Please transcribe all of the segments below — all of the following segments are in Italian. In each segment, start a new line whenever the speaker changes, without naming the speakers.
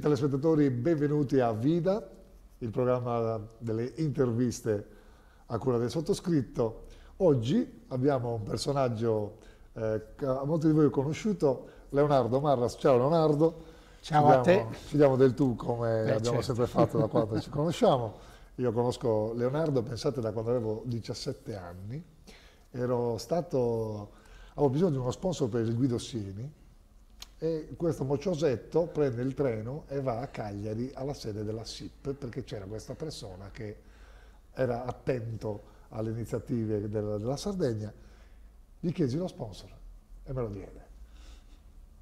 Amici telespettatori, benvenuti a Vida, il programma delle interviste a cura del sottoscritto. Oggi abbiamo un personaggio eh, a molti di voi conosciuto, Leonardo Marras. Ciao Leonardo.
Ciao ci a te.
Ci diamo del tu come Beh, abbiamo certo. sempre fatto da quando ci conosciamo. Io conosco Leonardo, pensate, da quando avevo 17 anni. Ero stato, avevo bisogno di uno sponsor per il Guido Sieni e questo mocciosetto prende il treno e va a Cagliari alla sede della SIP perché c'era questa persona che era attento alle iniziative della, della Sardegna. Gli chiesi lo sponsor e me lo diede.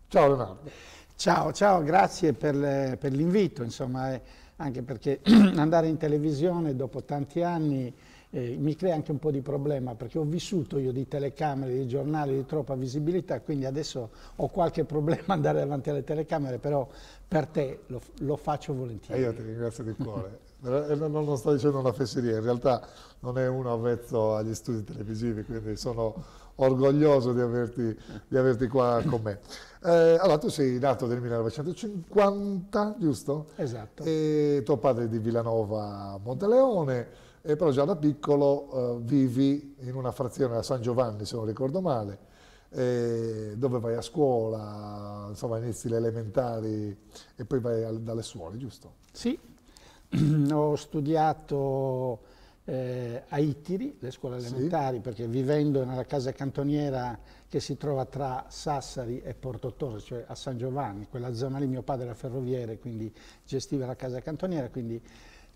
Ciao
Leonardo. Ciao, ciao, grazie per, l'invito, insomma, eh, anche perché andare in televisione dopo tanti anni eh, mi crea anche un po' di problema perché ho vissuto io di telecamere, di giornali, di troppa visibilità, quindi adesso ho qualche problema andare davanti alle telecamere, però per te lo, lo faccio volentieri. E eh, io ti ringrazio
di cuore. Eh, non, lo sto dicendo una fesseria, in realtà non è uno avvezzo agli studi televisivi, quindi sono orgoglioso di averti, di averti, qua con me. Eh, allora, tu sei nato nel 1950, giusto? Esatto. E tuo padre è di Villanova Monteleone e però già da piccolo eh, vivi in una frazione a San Giovanni, se non ricordo male, eh, dove vai a scuola, insomma inizi le elementari e poi vai al, dalle suole, giusto? Sì,
ho studiato eh, a Ittiri, le scuole elementari, sì. perché vivendo nella casa cantoniera che si trova tra Sassari e Porto Torre, cioè a San Giovanni, quella zona lì mio padre era ferroviere, quindi gestiva la casa cantoniera, quindi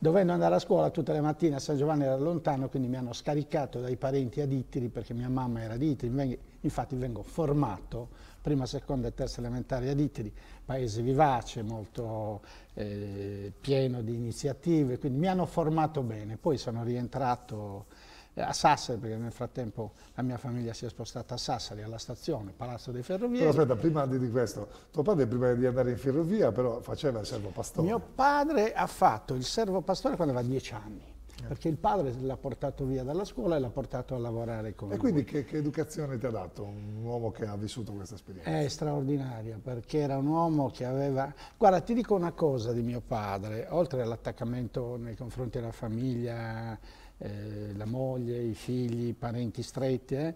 Dovendo andare a scuola tutte le mattine a San Giovanni era lontano, quindi mi hanno scaricato dai parenti ad Ittiri perché mia mamma era di Ittiri, infatti vengo formato prima, seconda e terza elementare ad Ittiri, paese vivace, molto eh, pieno di iniziative, quindi mi hanno formato bene. Poi sono rientrato eh, a Sassari, perché nel frattempo la mia famiglia si è spostata a Sassari, alla stazione, Palazzo dei Ferrovieri. Però aspetta, prima di questo, tuo padre prima di andare in ferrovia però faceva il servo pastore. Mio padre ha fatto il servo pastore quando aveva dieci anni, eh. perché il padre l'ha portato via dalla scuola e l'ha portato a lavorare con E lui. quindi
che, che, educazione ti ha dato un uomo che ha vissuto questa esperienza?
È straordinaria, perché era un uomo che aveva... Guarda, ti dico una cosa di mio padre, oltre all'attaccamento nei confronti della famiglia eh, la moglie, i figli, i parenti stretti, eh,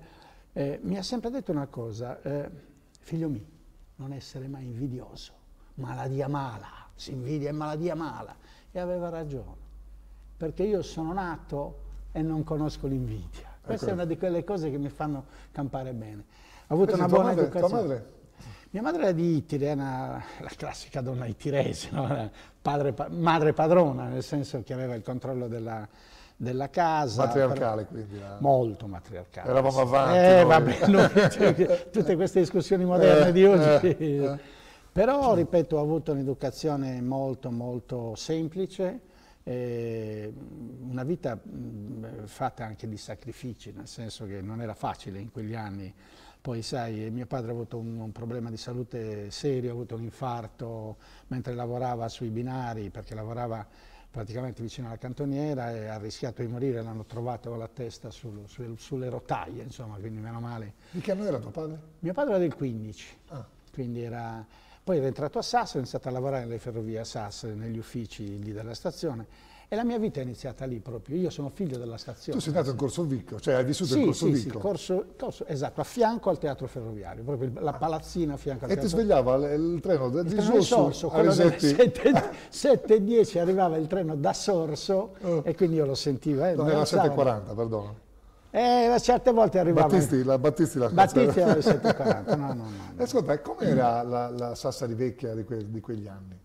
eh, mi ha sempre detto una cosa, eh, figlio mio, non essere mai invidioso, maladia mala, si invidia è maladia mala. E aveva ragione, perché io sono nato e non conosco l'invidia. Ecco. Questa ecco. è una di quelle cose che mi fanno campare bene. Ho avuto Questa una buona madre, educazione. Tua madre? Mia madre era di Itire, la classica donna itirese, no? Padre, pa madre padrona, nel senso che aveva il controllo della, della casa. Matriarcale per... quindi. Eh. Molto matriarcale. Eravamo avanti. Eh, vabbè, noi, tutte queste discussioni moderne eh, di oggi. Eh, però, ripeto, ho avuto un'educazione molto, molto semplice, eh, una vita fatta anche di sacrifici, nel senso che non era facile in quegli anni. Poi sai, mio padre ha avuto un, un, problema di salute serio, ha avuto un infarto mentre lavorava sui binari, perché lavorava praticamente vicino alla cantoniera e ha rischiato di morire, l'hanno trovato con la testa sul, sulle, sulle, rotaie, insomma, quindi meno male. Di che anno era tuo padre? Mio padre era del 15, ah. quindi era... Poi era entrato a Sassari, è iniziato a lavorare nelle ferrovie a Sassari, negli uffici lì della stazione, e la mia vita è iniziata lì proprio, io sono figlio della stazione. Tu sei nato in Corso Vicco, cioè hai vissuto sì, in Corso sì, Vicco? Sì, corso, corso, esatto, a fianco al teatro ferroviario, proprio la palazzina a fianco al e teatro. E ti svegliava il treno da il treno di Sorso, quello delle 7 e 10 arrivava il treno da Sorso uh. e quindi io lo sentivo. Eh, non era 7.40, perdono. Eh, certe volte arrivava... Battisti, la,
Battisti la Battisti era alle 7.40, no, no, no, no. Ascolta, com'era mm. la, la Sassari Vecchia di, que, di quegli anni?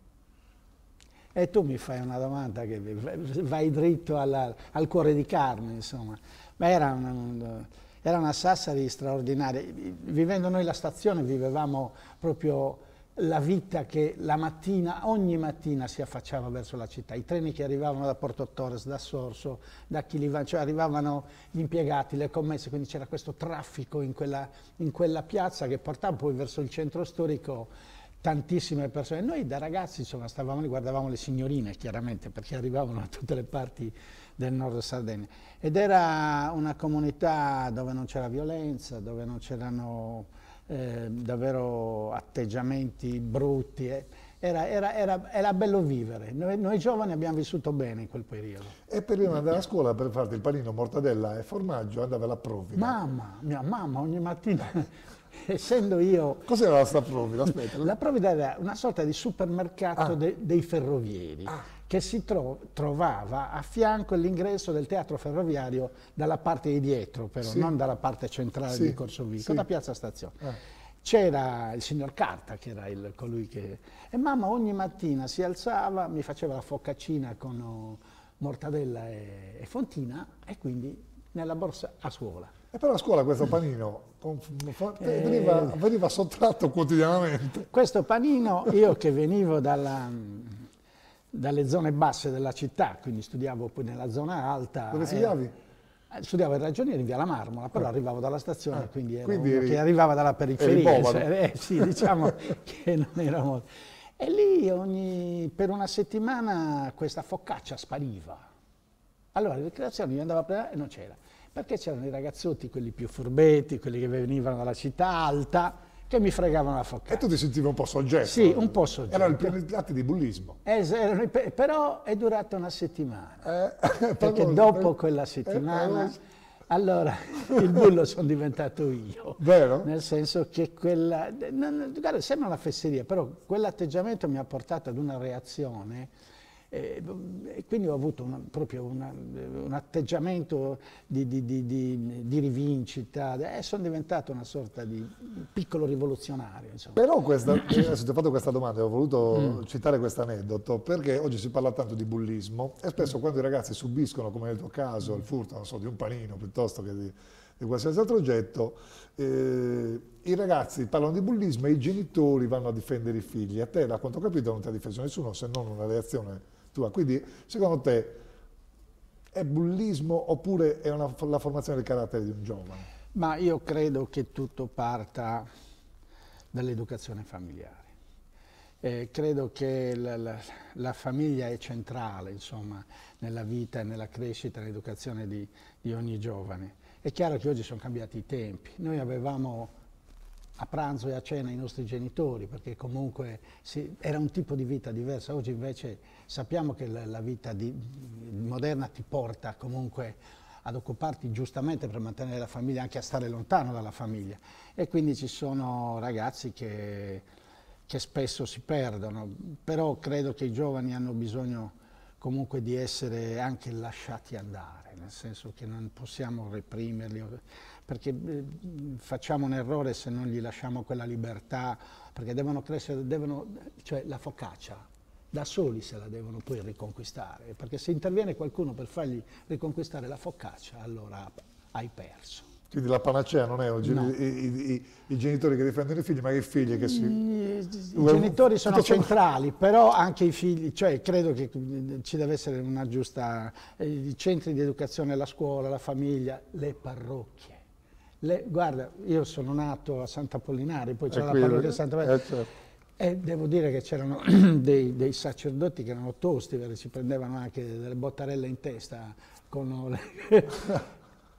E tu mi fai una domanda che
vai dritto alla, al cuore di carne, insomma. Ma era una, era una Sassari straordinaria. Vivendo noi la stazione vivevamo proprio la vita che la mattina, ogni mattina si affacciava verso la città, i treni che arrivavano da Porto Torres, da Sorso, da Chilivan, cioè arrivavano gli impiegati, le commesse, quindi c'era questo traffico in quella, in quella piazza che portava poi verso il centro storico tantissime persone. Noi da ragazzi insomma, stavamo lì, guardavamo le signorine chiaramente perché arrivavano da tutte le parti del nord Sardegna ed era una comunità dove non c'era violenza, dove non c'erano eh, davvero atteggiamenti brutti. Eh. Era, era, era, era, bello vivere, noi, noi, giovani abbiamo vissuto bene in
quel periodo. E per andare a scuola per farti il panino, mortadella e formaggio andava alla provvida. Mamma, mia mamma ogni mattina essendo io... Cos'era la Staprovida? Aspetta. La
Provida era una sorta di supermercato ah. de, dei ferrovieri ah. che si tro, trovava a fianco all'ingresso del teatro ferroviario dalla parte di dietro, però sì. non dalla parte centrale sì. di Corso Vico, sì. da Piazza Stazione. Ah. C'era il signor Carta, che era il, colui che... E mamma ogni mattina si alzava, mi faceva la focaccina con oh, mortadella e, e fontina e quindi nella borsa a scuola. E però a scuola questo panino
eh. veniva, veniva sottratto quotidianamente. Questo
panino, io che venivo dalla, dalle zone basse della città, quindi studiavo poi nella zona alta. Dove eh, studiavi? Eh, studiavo in ragionieri in Via La Marmola, però ah. arrivavo dalla stazione, ah, quindi ero quindi eri, che arrivava dalla periferia. Cioè, eh, sì, diciamo che non era molto. E lì ogni, per una settimana questa focaccia spariva. Allora, le creazioni io andavo a prendere e non c'era perché c'erano i ragazzotti, quelli più furbetti, quelli che venivano dalla città alta, che mi fregavano la foccata. E tu ti sentivi un po' soggetto?
Sì, un po' soggetto. Erano i atti di bullismo. Es
però è durata una settimana, eh, perché eh, dopo eh, quella settimana... Allora, il bullo sono diventato io. Vero? Nel senso che quella... guarda, sembra una fesseria, però quell'atteggiamento mi ha portato ad una reazione e, eh, e quindi ho avuto una, proprio una, un atteggiamento di, di, di, di rivincita, eh, sono diventato una sorta di piccolo rivoluzionario. Insomma. Però questa, adesso
eh, ti ho fatto questa domanda e ho voluto mm. citare questo aneddoto perché oggi si parla tanto di bullismo e spesso mm. quando i ragazzi subiscono, come nel tuo caso, il furto so, di un panino piuttosto che di di qualsiasi altro oggetto, eh, i ragazzi parlano di bullismo e i genitori vanno a difendere i figli. A te, da quanto ho capito, non ti ha difeso nessuno se non una reazione tua. Quindi, secondo te, è bullismo oppure è una, la formazione del carattere di un giovane?
Ma io credo che tutto parta dall'educazione familiare. Eh, credo che la, la, la, famiglia è centrale insomma, nella vita, nella crescita, nell'educazione di, di ogni giovane. È chiaro che oggi sono cambiati i tempi. Noi avevamo a pranzo e a cena i nostri genitori, perché comunque si, era un tipo di vita diversa. Oggi invece sappiamo che la, la vita di, moderna ti porta comunque ad occuparti giustamente per mantenere la famiglia, anche a stare lontano dalla famiglia. E quindi ci sono ragazzi che, che spesso si perdono, però credo che i giovani hanno bisogno comunque di essere anche lasciati andare, nel senso che non possiamo reprimerli, perché facciamo un errore se non gli lasciamo quella libertà, perché devono crescere, devono, cioè la focaccia da soli se la devono poi riconquistare, perché se interviene qualcuno per fargli riconquistare la focaccia, allora hai perso.
Quindi la panacea non è oggi, no. i, i, i, genitori che difendono i figli, ma i figli che si... Mm, I,
i genitori sono centrali,
però anche i figli, cioè credo che eh, ci deve essere una
giusta... Eh, I centri di educazione, la scuola, la famiglia, le parrocchie. Le, guarda, io sono nato a Sant'Apollinare, poi c'era la parrocchia di Santa Maria. Eh, certo. E devo dire che c'erano dei, dei, sacerdoti che erano tosti, perché si prendevano anche delle bottarelle in testa con le,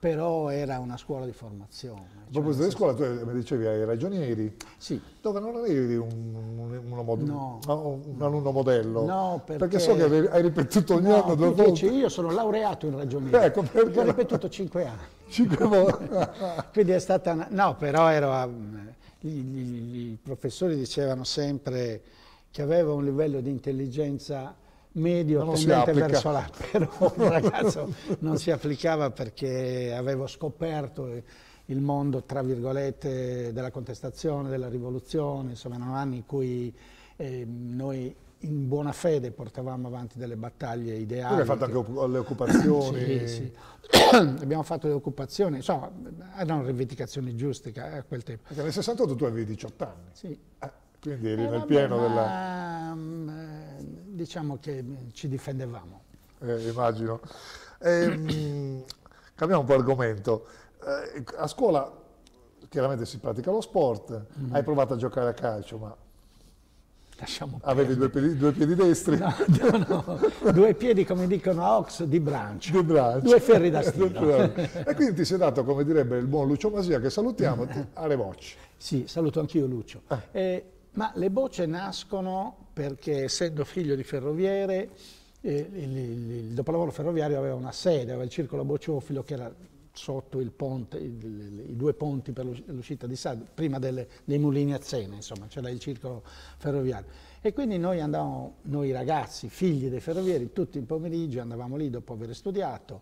però era una scuola di formazione.
Cioè a proposito scuola, tu mi dicevi ai ragionieri, sì. dove non avevi un, un, un, mod no. un alunno modello? No, perché, perché so che hai ripetuto ogni no, anno due volte. Dici,
io sono laureato in ragionieri, ecco, perché... ho ripetuto cinque anni.
Cinque volte?
Quindi è stata una... No, però ero... I professori dicevano sempre che aveva un livello di intelligenza medio non tendente verso l'alto, però un ragazzo non si applicava perché avevo scoperto il mondo, tra virgolette, della contestazione, della rivoluzione, insomma erano anni in cui eh, noi in buona fede portavamo avanti delle battaglie ideali. Abbiamo fatto anche le occupazioni. sì, sì. abbiamo fatto le occupazioni, insomma, erano
rivendicazioni giuste a quel tempo. Perché nel 68 tu avevi 18 anni. Sì. Eh, quindi eri eh, nel vabbè, pieno ma...
della... Mm, eh, diciamo che mm, ci difendevamo.
Eh, immagino. Eh, cambiamo un po' argomento. Eh, a scuola chiaramente si pratica lo sport, mm. hai provato a giocare a calcio, ma Avevi due piedi, due piedi destri? No, no, no. due piedi, come dicono
a Ox, di brancia. Di brancia. Due ferri da stiro. e
quindi ti sei dato, come direbbe il buon Lucio Masia, che salutiamo, alle bocce. Sì, saluto anch'io Lucio. Eh. Eh, ma le bocce
nascono perché essendo figlio di ferroviere, eh, il, il, il, dopolavoro ferroviario aveva una sede, aveva il circolo Bociofilo che era sotto il ponte, il, i due ponti per l'uscita di Sardo, prima delle, dei mulini a Zena, insomma, c'era il circolo ferroviario. E quindi noi andavamo, noi ragazzi, figli dei ferrovieri, tutti il pomeriggio andavamo lì dopo aver studiato,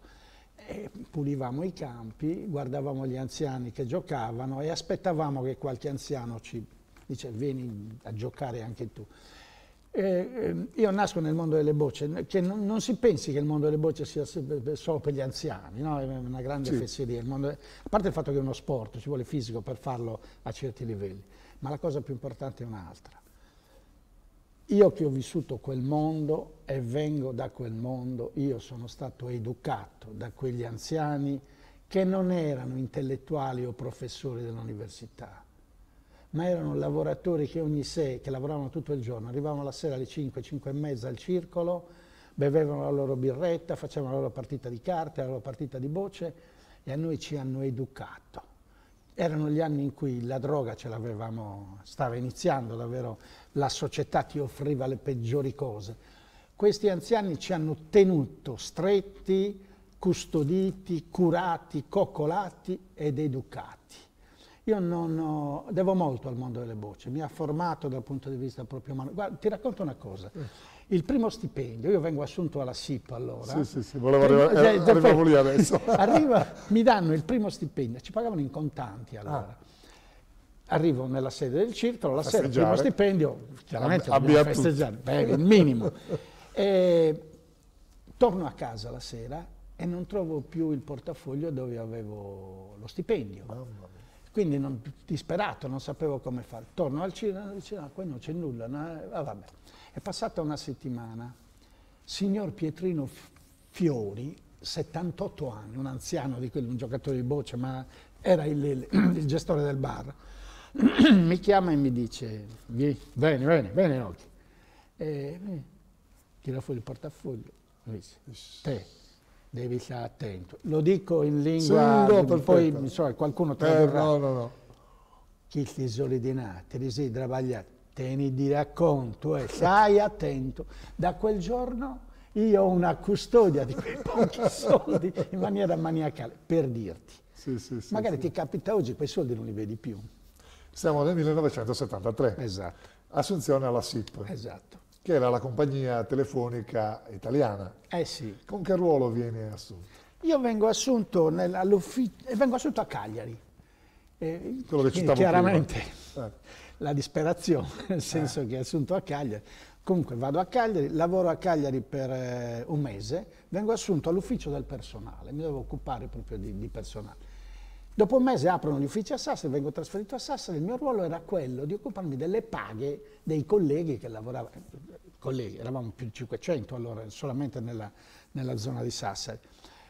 pulivamo i campi, guardavamo gli anziani che giocavano e aspettavamo che qualche anziano ci dice vieni a giocare anche tu. Eh, ehm, io nasco nel mondo delle bocce, che non, non, si pensi che il mondo delle bocce sia solo per gli anziani, no? è una grande sì. fesseria. Mondo, a parte il fatto che è uno sport, ci vuole fisico per farlo a certi livelli, ma la cosa più importante è un'altra. Io che ho vissuto quel mondo e vengo da quel mondo, io sono stato educato da quegli anziani che non erano intellettuali o professori dell'università ma erano lavoratori che ogni sera, che lavoravano tutto il giorno, arrivavano la sera alle 5, 5 e mezza al circolo, bevevano la loro birretta, facevano la loro partita di carte, la loro partita di bocce e a noi ci hanno educato. Erano gli anni in cui la droga ce l'avevamo, stava iniziando davvero, la società ti offriva le peggiori cose. Questi anziani ci hanno tenuto stretti, custoditi, curati, coccolati ed educati. Io non ho, devo molto al mondo delle bocce, mi ha formato dal punto di vista proprio umano. Guarda, ti racconto una cosa. Eh. Il primo stipendio, io vengo assunto alla SIP allora. Sì, sì, sì, volevo arrivare, eh, arrivavo lì adesso. Arriva, mi danno il primo stipendio, ci pagavano in contanti allora. Ah. Arrivo nella sede del circolo, la sera il primo stipendio, chiaramente Ab- dobbiamo festeggiare, beh, il minimo. e, torno a casa la sera e non trovo più il portafoglio dove avevo lo stipendio. Mamma quindi non, disperato, non sapevo come fare. Torno al cinema e dice, no, qua non c'è nulla. No, eh, ah, vabbè. È passata una settimana. Signor Pietrino Fiori, 78 anni, un anziano di quello, un giocatore di bocce, ma era il, il, il gestore del bar, mi chiama e mi dice, vieni, vieni, vieni Noki. E tira fuori il portafoglio, mi dice, te, devi stare attento. Lo dico in lingua, sì, no, poi so, qualcuno tradurrà. Eh, no, no, no. Chi si solidinà, te li sei travagliati, teni di racconto e eh, stai attento. Da quel giorno io ho una custodia di quei pochi soldi in maniera maniacale, per dirti. Sì, sì, sì, Magari ti capita
oggi, quei soldi non li vedi più. Siamo nel 1973. Esatto. Assunzione alla SIP. Esatto che era la compagnia telefonica italiana. Eh sì. Con che ruolo viene assunto? Io vengo assunto, nel, eh, vengo assunto a Cagliari.
Eh, Quello che citavo Chiaramente eh. la disperazione, nel senso eh. che assunto a Cagliari. Comunque vado a Cagliari, lavoro a Cagliari per eh, un mese, vengo assunto all'ufficio del personale, mi devo occupare proprio di, di personale Dopo un mese aprono gli uffici a Sassari, vengo trasferito a Sassari, il mio ruolo era quello di occuparmi delle paghe dei colleghi che lavoravano, colleghi, eravamo più di 500 allora solamente nella, nella zona di Sassari.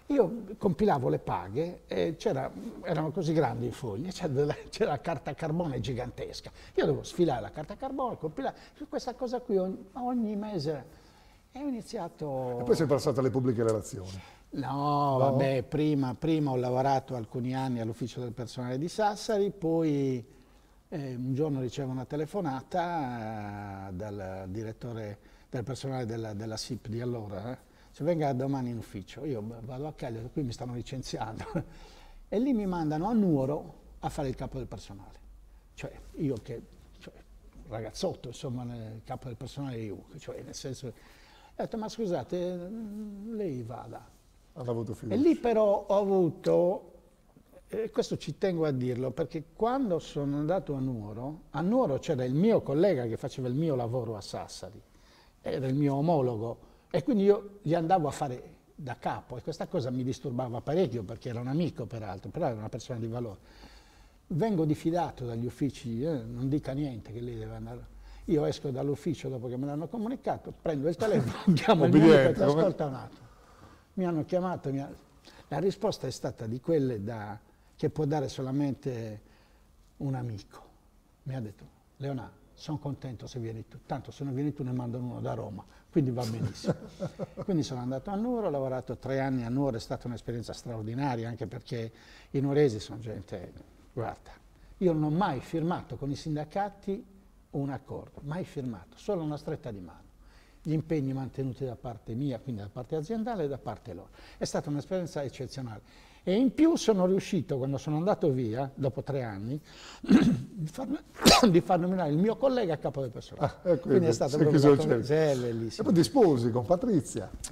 Io compilavo le paghe, e erano così grandi i fogli, c'era la carta carbone gigantesca. Io dovevo sfilare la carta carbone, compilare, questa cosa qui ogni, ogni mese. E ho iniziato... E poi sei
passato alle pubbliche relazioni.
No, vabbè, prima, prima ho lavorato alcuni anni all'ufficio del personale di Sassari, poi eh, un giorno ricevo una telefonata eh, dal direttore del personale della, della SIP di allora, eh. cioè venga domani in ufficio, io vado a Cagliari, qui mi stanno licenziando, e lì mi mandano a Nuoro a fare il capo del personale, cioè io che, cioè, ragazzotto, insomma, il capo del personale io, cioè nel senso, ho detto ma scusate, mm, lei
vada, e
lì però ho avuto, e questo ci tengo a dirlo, perché quando sono andato a Nuoro, a Nuoro c'era il mio collega che faceva il mio lavoro a Sassari, era il mio omologo, e quindi io gli andavo a fare da capo e questa cosa mi disturbava parecchio perché era un amico peraltro, però era una persona di valore. Vengo diffidato dagli uffici, eh, non dica niente che lei deve andare. Io esco dall'ufficio dopo che me l'hanno comunicato, prendo il telefono, chiamo il mio ascolta un attimo mi hanno chiamato, mi ha... la risposta è stata di quelle da... che può dare solamente un amico. Mi ha detto, Leonardo, sono contento se vieni tu, tanto se non vieni tu ne mandano uno da Roma, quindi va benissimo. quindi sono andato a Nuoro, ho lavorato tre anni a Nuoro, è stata un'esperienza straordinaria, anche perché i nuoresi sono gente, guarda, io non ho mai firmato con i sindacati un accordo, mai firmato, solo una stretta di mano gli impegni mantenuti da parte mia, quindi da parte aziendale e da parte loro. È stata un'esperienza eccezionale. E in più sono riuscito, quando sono andato via, dopo tre anni, di, far, di far nominare il mio collega a capo del personale. Ah, quindi, ecco, quindi è stato proprio un
bellissimo. E poi ti sposi con Patrizia. Eh,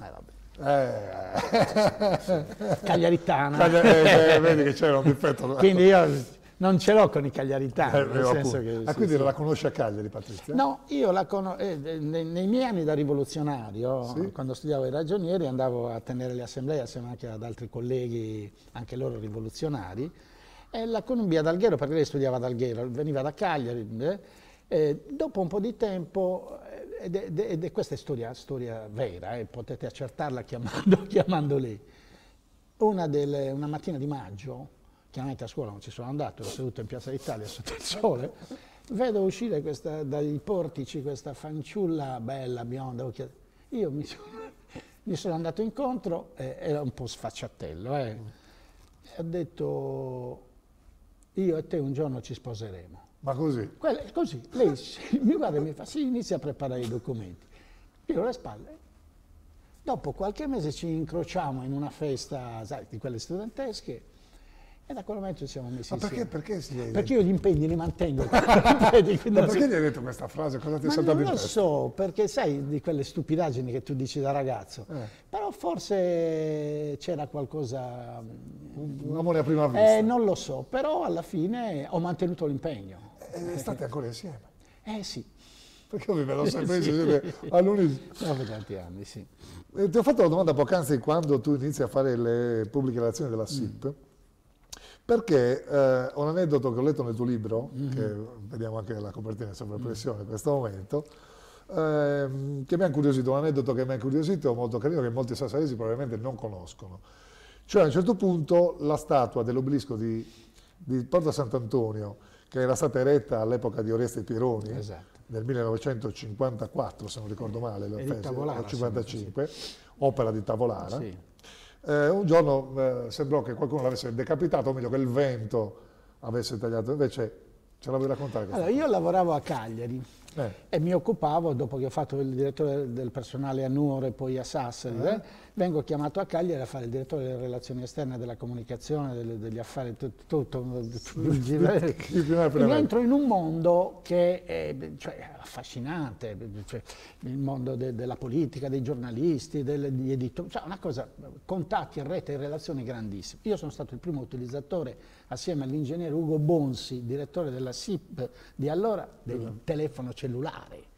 vabbè. Eh. Cagliaritana. Caglia, eh, eh, vedi che c'era un difetto. Quindi io non ce l'ho
con i cagliaritani.
Eh, nel eh, senso che, ah, sì, quindi sì. la conosce a Cagliari, Patrizia? No,
io la conosco, eh, nei, nei, miei anni da rivoluzionario, sì. quando studiavo i ragionieri, andavo a tenere le assemblee assieme anche ad altri colleghi, anche loro rivoluzionari, e la conobbi ad Alghero, perché lei studiava ad Alghero, veniva da Cagliari. Eh, dopo un po' di tempo, eh, ed, è, ed è, questa è storia, storia vera, eh, potete accertarla chiamando, chiamando lei, una, delle, una mattina di maggio, chiaramente a scuola non ci sono andato, ero seduto in Piazza d'Italia sotto il sole, vedo uscire questa, dagli portici questa fanciulla bella, bionda, occhiata. io mi sono, mi sono, andato incontro, eh, era un po' sfacciatello, eh. e ho detto io e te un giorno ci sposeremo. Ma così? Quella, così, lei mi guarda e mi fa, si inizia a preparare i documenti. tiro le spalle. Dopo qualche mese ci incrociamo in una festa, sai, di quelle studentesche, e eh, da quel momento ci siamo messi Ma perché, perché, perché, io gli impegni li mantengo. Ma perché gli hai detto questa frase? Cosa ti è stato Non lo so, perché sai di quelle stupidaggini che tu dici da ragazzo. Eh. Però forse c'era qualcosa... Mm, un amore a prima eh, vista. Eh, non lo so, però alla fine ho mantenuto l'impegno. E eh, state ancora insieme? Eh sì. Perché vi l'ho sempre sì. insieme a lunedì? Dopo tanti anni, sì.
Eh, ti ho fatto la domanda poc'anzi quando tu inizi a fare le pubbliche relazioni della SIP. Mm perché eh, un aneddoto che ho letto nel tuo libro, mm-hmm. che vediamo anche la copertina sopra pressione mm-hmm. in questo momento, ehm, che mi ha incuriosito, un aneddoto che mi ha incuriosito molto carino, che molti sassaresi probabilmente non conoscono. Cioè a un certo punto la statua dell'obelisco di, di Porta Sant'Antonio, che era stata eretta all'epoca di Oreste Pieroni, esatto. nel 1954 se non ricordo male, la festa, o 55, opera di Tavolara, sì. Eh, un giorno eh, sembrò che qualcuno l'avesse decapitato, o meglio che il vento avesse tagliato, invece ce la vuoi raccontare? Allora,
io lavoravo a Cagliari eh. e mi occupavo, dopo che ho fatto il direttore del personale a Nuoro e poi a Sassari, eh. Eh, vengo chiamato a Cagliari a fare il direttore delle relazioni esterne, della comunicazione, delle, degli affari, tutto, tutto, tutto il giro. entro in un mondo che è cioè, affascinante, cioè, il mondo de, della politica, dei giornalisti, degli editori, cioè una cosa, contatti, rete, e relazioni grandissime. Io sono stato il primo utilizzatore assieme all'ingegnere Ugo Bonsi, direttore della SIP di allora, del telefono cellulare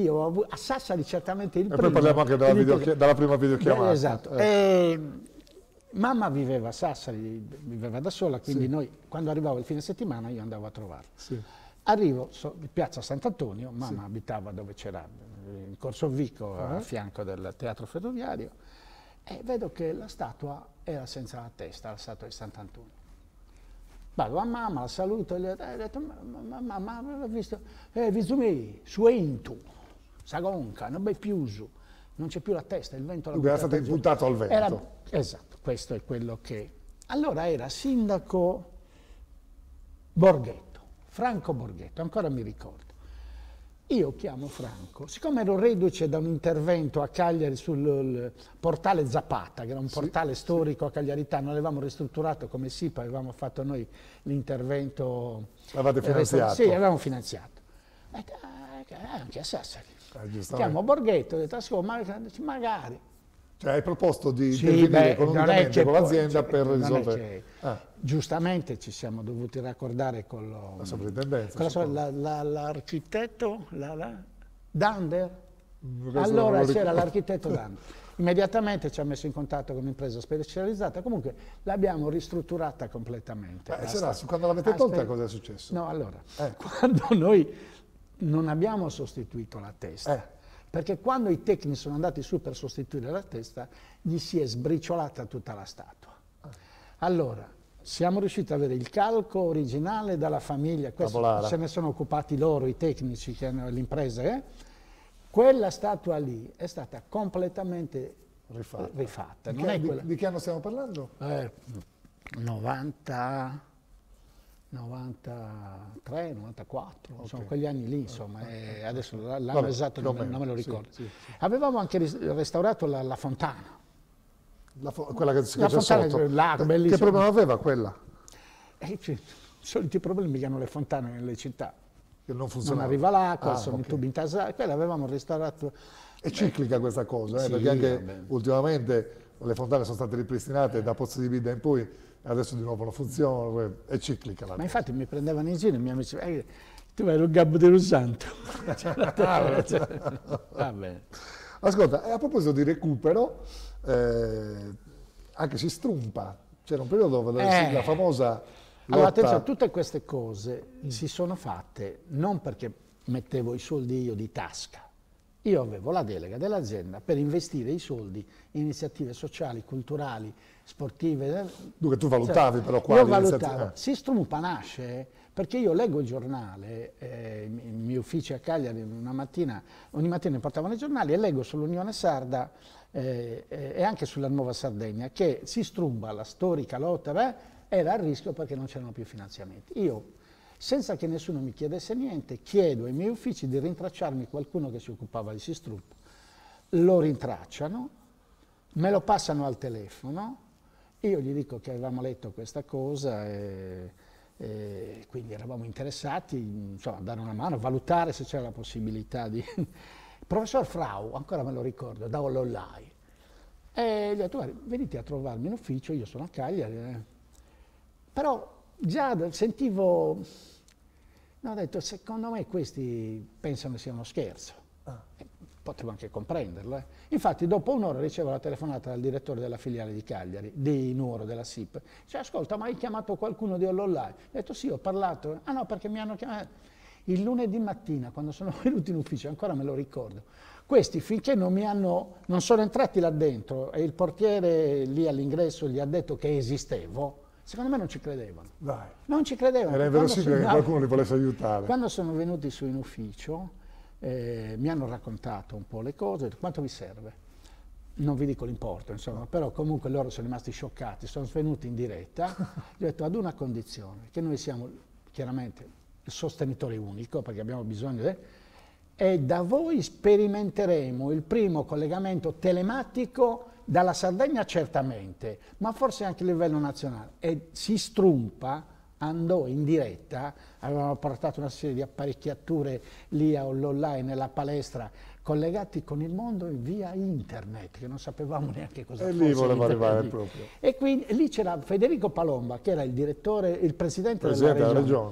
io ho avuto, a Sassari certamente il e primo. E poi parliamo anche della, video, dalla prima videochiamata. esatto. Eh. mamma viveva a Sassari, viveva da sola, quindi sì. noi, quando arrivavo il fine settimana, io andavo a trovarla. Sì. Arrivo so, in piazza Sant'Antonio, mamma sì. abitava dove c'era, in Corso Vico, uh -huh. a fianco del teatro ferroviario, e vedo che la statua era senza la testa, la statua di Sant'Antonio. Vado a mamma, la saluto, e gli ho detto, ma mamma, ma, ma, ma, ma visto, eh, Vizumi, su Intu. Sagonca, non è più uso, non c'è più la testa, il vento l'ha buttata Era stato imputato al vento. Era, esatto, questo è quello che... Allora era sindaco Borghetto, Franco Borghetto, ancora mi ricordo. Io chiamo Franco, siccome ero reduce da un intervento a Cagliari sul portale Zapata, che era un sì, portale storico sì. a non l'avevamo ristrutturato come SIPA, avevamo fatto noi l'intervento... L'avete eh, finanziato? Sì, l'avevamo finanziato. Ma anche a Sassari.
Ah, Chiamo
Borghetto, ho detto, ah, sì, magari. Cioè hai proposto
di sì, intervenire economicamente con l'azienda per risolvere...
Ah. Giustamente ci siamo dovuti raccordare con lo, la sovrintendenza. So, l'architetto, la, la, la, Dander.
Questo allora c'era l'architetto Dander.
Immediatamente ci ha messo in contatto con un'impresa specializzata, comunque l'abbiamo ristrutturata completamente. Eh, la quando l'avete tolta cosa è successo? No, allora, eh. quando noi non abbiamo sostituito la testa. Eh. Perché quando i tecnici sono andati su per sostituire la testa, gli si è sbriciolata tutta la statua. Ah. Allora, siamo riusciti ad avere il calco originale dalla famiglia, questo se ne sono occupati loro, i tecnici che hanno l'impresa, eh? quella statua lì è stata completamente rifatta. rifatta. Di, che, di, di,
che, anno stiamo parlando?
Eh, 90... 93, 94, okay. sono quegli anni lì, insomma, okay. Eh, adesso l'anno Vabbè, esatto non, non, me lo ricordo. Sì, sì, sì. Avevamo anche restaurato la, la fontana. La fo
quella che si la fontana sotto. Eh, che problema aveva quella?
Eh, soliti problemi che hanno le fontane nelle città. Che non funzionava. Non arriva l'acqua, ah, sono okay. i tubi intasati, quella
avevamo restaurato. È ciclica questa cosa, eh, perché anche vabbè. ultimamente le fontane sono state ripristinate eh. da Pozzo di Bida in poi, adesso di nuovo la funziona, è ciclica la Ma
infatti mi prendevano in giro e mi hanno detto, eh, tu eri un gabbo di Rosanto. Cioè, ah, cioè,
va bene. Ascolta, a proposito di recupero, eh, anche si strumpa. C'era un periodo dove eh. la famosa Allora, attenzione, tutte
queste cose mm. si sono fatte non perché mettevo i soldi io di tasca. Io avevo la delega dell'azienda per investire i soldi in iniziative sociali, culturali, sportive. Eh? Dunque tu valutavi cioè, però quali Io valutavo, eh. si nasce, perché io leggo il giornale, eh, i miei uffici a Cagliari una mattina, ogni mattina mi portavano i giornali e leggo sull'Unione Sarda eh, eh e anche sulla Nuova Sardegna che si strumba la storica lotta, beh, era a rischio perché non c'erano più finanziamenti. Io, senza che nessuno mi chiedesse niente, chiedo ai miei uffici di rintracciarmi qualcuno che si occupava di Sistrump. Lo rintracciano, me lo passano al telefono, io gli dico che avevamo letto questa cosa e, e quindi eravamo interessati insomma, a dare una mano, a valutare se c'era la possibilità di... Il professor Frau, ancora me lo ricordo, da Ollolai, e gli ha detto, venite a trovarmi in ufficio, io sono a Cagliari. Eh. Però già sentivo, no, ho detto, secondo me questi pensano sia uno scherzo. Ah potevo anche comprenderla. Infatti dopo un'ora ricevo la telefonata dal direttore della filiale di Cagliari, di Nuoro, della SIP. Dice, ascolta, ma hai chiamato qualcuno di All'Online? Ho detto sì, ho parlato. Ah no, perché mi hanno chiamato... Il lunedì mattina, quando sono venuti in ufficio, ancora me lo ricordo, questi finché non, mi hanno, non sono entrati là dentro e il portiere lì all'ingresso gli ha detto che esistevo, Secondo me non ci credevano. Dai. Non ci credevano. Era inverosimile che qualcuno li volesse
aiutare. Quando
sono venuti su in ufficio, eh, mi hanno raccontato un po' le cose, quanto vi serve? Non vi dico l'importo, insomma, però comunque loro sono rimasti scioccati, sono venuti in diretta, gli ho detto ad una condizione, che noi siamo chiaramente il sostenitore unico, perché abbiamo bisogno di... e da voi sperimenteremo il primo collegamento telematico dalla Sardegna certamente, ma forse anche a livello nazionale. E si strumpa andò in diretta, avevano portato una serie di apparecchiature lì a Ollollai nella palestra collegati con il mondo via internet, che non sapevamo neanche cosa e fosse. E lì voleva arrivare proprio. E quindi lì c'era Federico Palomba, che era il, direttore, il presidente, presidente della regione, della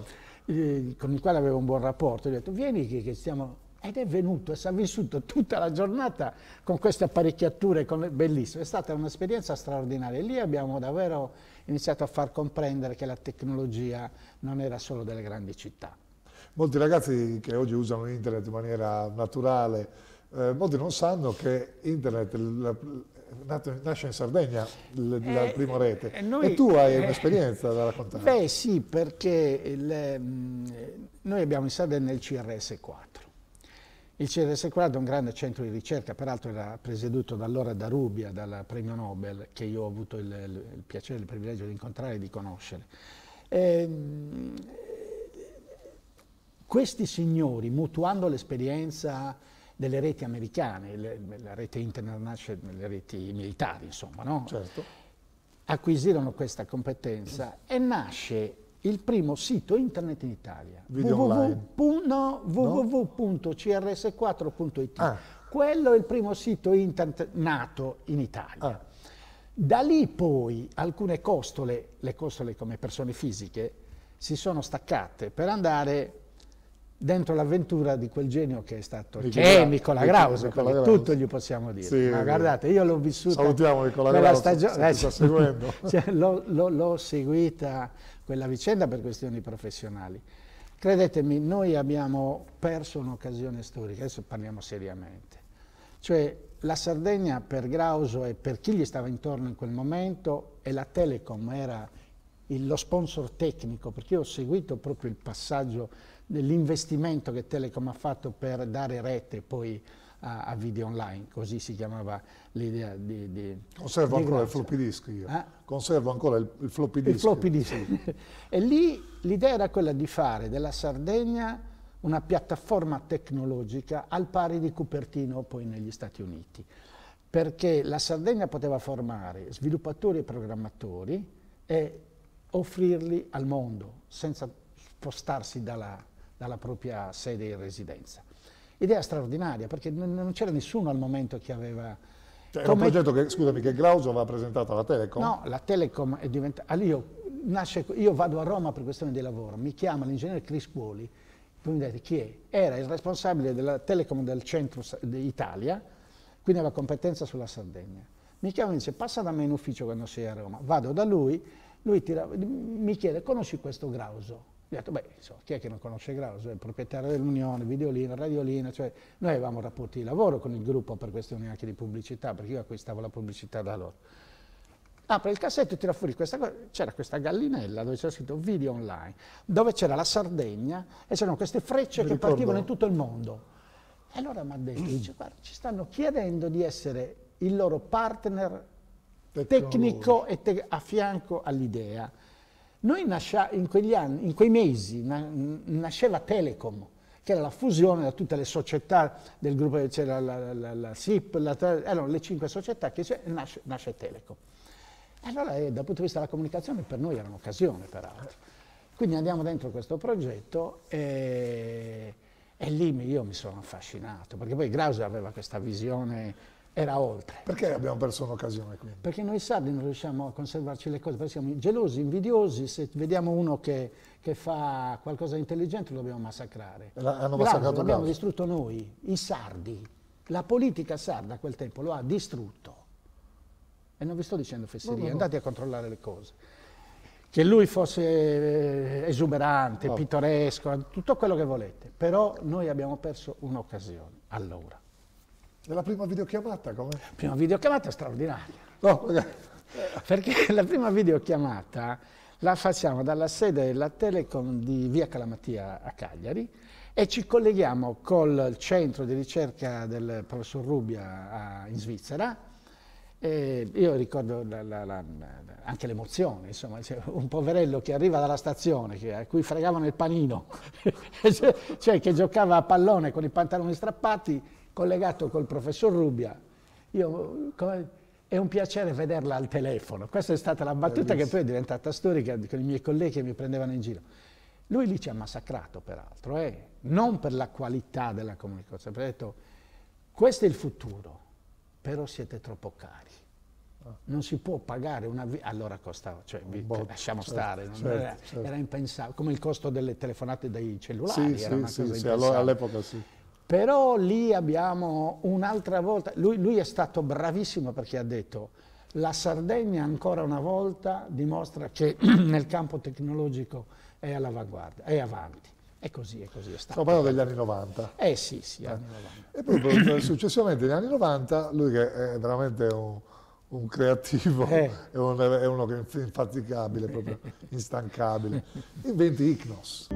regione. Eh, con il quale avevo un buon rapporto. Gli ho detto, vieni che, che stiamo ed è venuto si è vissuto tutta la giornata con queste apparecchiature, con le... bellissimo, è stata un'esperienza straordinaria. Lì abbiamo davvero iniziato a far comprendere che la tecnologia non
era solo delle grandi città. Molti ragazzi che oggi usano internet in maniera naturale, eh, molti non sanno che internet la, nato, nasce in Sardegna la, eh, la prima rete. Eh, noi, e tu hai un'esperienza da raccontare. Beh sì, perché
il, mm, noi abbiamo in Sardegna il CRS4 il CRS Quad è un grande centro di ricerca, peraltro era presieduto da allora da Rubia, dal premio Nobel, che io ho avuto il, il piacere e il privilegio di incontrare e di conoscere. E, ehm, questi signori, mutuando l'esperienza delle reti americane, le, la rete internazionale, le reti militari, insomma, no? certo. acquisirono questa competenza e nasce il primo sito internet in Italia, www.crs4.it. Ah. Quello è il primo sito internet nato in Italia. Ah. Da lì poi alcune costole, le costole come persone fisiche, si sono staccate per andare dentro l'avventura di quel genio che è stato Nicola, che è Nicola Grauso, Nicola Grauso. tutto gli possiamo dire. Sì, Ma guardate, io l'ho vissuta Salutiamo Nicola Grauso, stagione, eh, seguendo. Cioè, l'ho seguita quella vicenda per questioni professionali. Credetemi, noi abbiamo perso un'occasione storica, adesso parliamo seriamente. Cioè, la Sardegna per Grauso e per chi gli stava intorno in quel momento e la Telecom era il, lo sponsor tecnico, perché io ho seguito proprio il passaggio dell'investimento che Telecom ha fatto per dare rete poi a, a video online, così si chiamava l'idea di, di, Conservo di ancora il floppy
disk io, eh? conservo ancora il, il floppy disk. Il floppy disk.
e lì l'idea era quella di fare della Sardegna una piattaforma tecnologica al pari di Cupertino poi negli Stati Uniti, perché la Sardegna poteva formare sviluppatori e programmatori e offrirli al mondo senza spostarsi dalla, dalla propria sede in residenza. Idea straordinaria perché non c'era nessuno al momento che aveva... Cioè, era un progetto
che, scusami, che Glauso aveva presentato alla Telecom? No, la
Telecom è diventata... Ah, io, nasce... io vado a Roma per questione di lavoro, mi chiama l'ingegnere Chris Cuoli, voi mi dite chi è? Era il responsabile della Telecom del centro d'Italia, quindi aveva competenza sulla Sardegna. Mi chiama e dice passa da me in ufficio quando sei a Roma. Vado da lui, lui tira, mi chiede conosci questo Grauso? Ho detto, beh, insomma, chi è che non conosce Graus? Il proprietario dell'Unione, Videolina, Radiolina, cioè noi avevamo rapporti di lavoro con il gruppo per questioni anche di pubblicità, perché io acquistavo la pubblicità da loro. Apre il cassetto e tira fuori questa cosa, c'era questa gallinella dove c'era scritto video online, dove c'era la Sardegna e c'erano queste frecce Mi che ricordo. partivano in tutto il mondo. E allora mi ha detto, mm. dice, guarda, ci stanno chiedendo di essere il loro partner Tecnologia. tecnico te a fianco all'idea. Noi nascia, in, quegli anni, in quei mesi na, nasceva Telecom, che era la fusione da tutte le società del gruppo, c'era la, la, la, SIP, erano le cinque società che nasce, nasce Telecom. Allora, eh, dal punto di vista della comunicazione, per noi era un'occasione, peraltro. Quindi andiamo dentro questo progetto e, e lì io mi sono affascinato, perché poi Grauser aveva questa visione era oltre. Perché abbiamo perso un'occasione quindi? Perché noi sardi non riusciamo a conservarci le cose, perché siamo gelosi, invidiosi, se vediamo uno che, che fa qualcosa di intelligente lo dobbiamo massacrare. L'hanno hanno massacrato l'abbiamo distrutto noi, i sardi. La politica sarda a quel tempo lo ha distrutto. E non vi sto dicendo fesserie, no, no, no. andate a controllare le cose. Che lui fosse eh, esuberante, pittoresco, tutto quello che volete, però noi abbiamo perso un'occasione allora. Nella prima videochiamata come? Prima videochiamata straordinaria. No, perché la prima videochiamata la facciamo dalla sede della Telecom di Via Calamattia a Cagliari e ci colleghiamo col centro di ricerca del professor Rubia in Svizzera. E io ricordo la, la, la, anche l'emozione, insomma, un poverello che arriva dalla stazione, che, a cui fregavano il panino, cioè, cioè che giocava a pallone con i pantaloni strappati, collegato col professor Rubbia. Io, come, è un piacere vederla al telefono. Questa è stata la battuta Bellissimo. che poi è diventata storica con i miei colleghi che mi prendevano in giro. Lui lì ci ha massacrato, peraltro, eh? non per la qualità della comunicazione. Ha detto, questo è il futuro, però siete troppo cari. Ah. Non si può pagare una allora costava, cioè, bot, lasciamo certo, stare, certo, era, certo. era, impensabile, come il costo delle telefonate dai cellulari, sì, era sì, una cosa sì, impensabile. all'epoca sì. Però lì abbiamo un'altra volta, lui, lui è stato bravissimo perché ha detto la Sardegna ancora una volta dimostra che nel campo tecnologico è all'avanguardia, è avanti.
E così, è così è stato. Stiamo parlando degli anni 90. Eh sì, sì, eh. anni 90. E poi successivamente negli anni 90, lui che è veramente un, un creativo, eh. è, un, è, uno che è infaticabile, proprio instancabile, inventi Icnos.